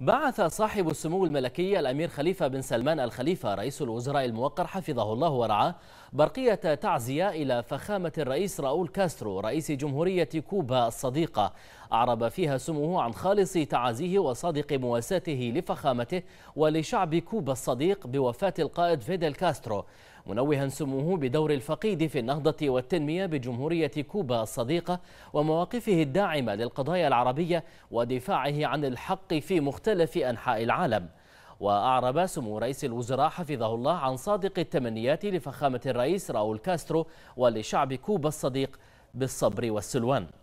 بعث صاحب السمو الملكي الأمير خليفة بن سلمان الخليفة رئيس الوزراء الموقر حفظه الله ورعاه برقية تعزية إلى فخامة الرئيس راؤول كاسترو رئيس جمهورية كوبا الصديقة أعرب فيها سموه عن خالص تعازيه وصادق مواساته لفخامته ولشعب كوبا الصديق بوفاة القائد فيدل كاسترو منوها سموه بدور الفقيد في النهضة والتنمية بجمهورية كوبا الصديقة ومواقفه الداعمة للقضايا العربية ودفاعه عن الحق في مختلف أنحاء العالم وأعرب سمو رئيس الوزراء حفظه الله عن صادق التمنيات لفخامة الرئيس راؤول كاسترو ولشعب كوبا الصديق بالصبر والسلوان